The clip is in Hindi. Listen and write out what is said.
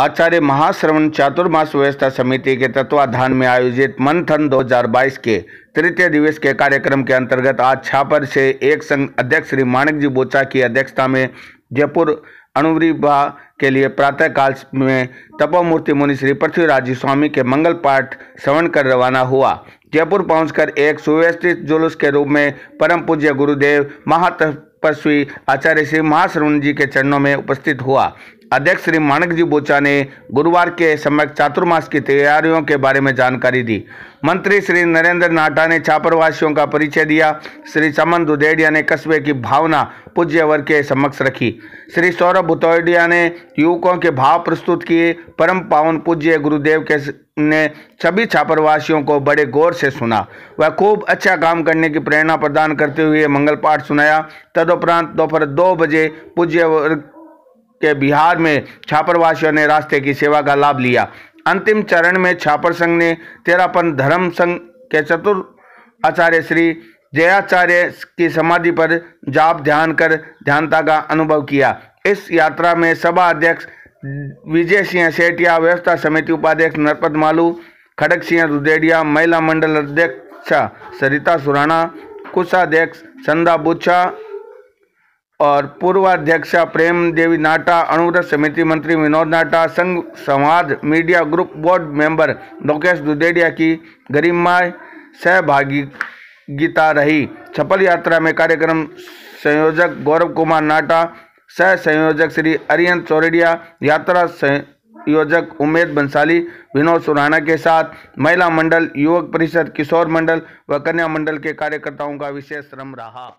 आचार्य महाश्रवण चातुर्मास व्यवस्था समिति के तत्वाधान में आयोजित मंथन 2022 के तृतीय दिवस के कार्यक्रम के अंतर्गत आज छापर से एक संघ अध्यक्ष श्री माणिक जी बोचा की अध्यक्षता में जयपुर अणुवरीबा के लिए प्रातः काल में तपोमूर्ति मुनि श्री पृथ्वीराज जी स्वामी के मंगल पाठ श्रवण कर रवाना हुआ जयपुर पहुंचकर एक सुव्यवस्थित जुलूस के रूप में परम पूज्य गुरुदेव महातपस्वी आचार्य श्री महाश्रवण जी के चरणों में उपस्थित हुआ अध्यक्ष श्री माणक जी बोचा ने गुरुवार के समक्ष चातुर्मास की तैयारियों के बारे में जानकारी दी मंत्री श्री नरेंद्र नाटा ने छापरवासियों का परिचय दिया श्री चमन दुदेडिया ने कस्बे की भावना पूज्य वर्ग के समक्ष रखी श्री सौरभ भुतौडिया ने युवकों के भाव प्रस्तुत किए परम पावन पूज्य गुरुदेव के ने सभी छापरवासियों को बड़े गौर से सुना वह खूब अच्छा काम करने की प्रेरणा प्रदान करते हुए मंगल पाठ सुनाया तदुपरांत दोपहर दो बजे पूज्य वर्ग के बिहार में छापरवासियों ने रास्ते की सेवा का लाभ लिया अंतिम चरण में छापर संघ ने तेरापन धर्म संघ के चतुर आचार्य श्री जयाचार्य की समाधि पर जाप ध्यान कर ध्यानता का अनुभव किया इस यात्रा में सभा अध्यक्ष विजय सिंह सेठिया व्यवस्था समिति उपाध्यक्ष नरपत मालू खड़ग सिंह रुदेडिया महिला मंडल अध्यक्ष सरिता सुराना कुशाध्यक्ष संदा बुच्छा और पूर्व अध्यक्ष प्रेम देवी नाटा अणुव्रत समिति मंत्री विनोद नाटा संघ समाज media group board member Lokesh Dudedia की गरिमाय सहभागिता रही छपल यात्रा में कार्यक्रम संयोजक गौरव कुमार नाटा सह संयोजक श्री अरियंत चौरेडिया यात्रा संयोजक उमेद बंसाली विनोद सुराना के साथ महिला मंडल युवक परिषद किशोर मंडल व कन्या मंडल के कार्यकर्ताओं का विशेष श्रम रहा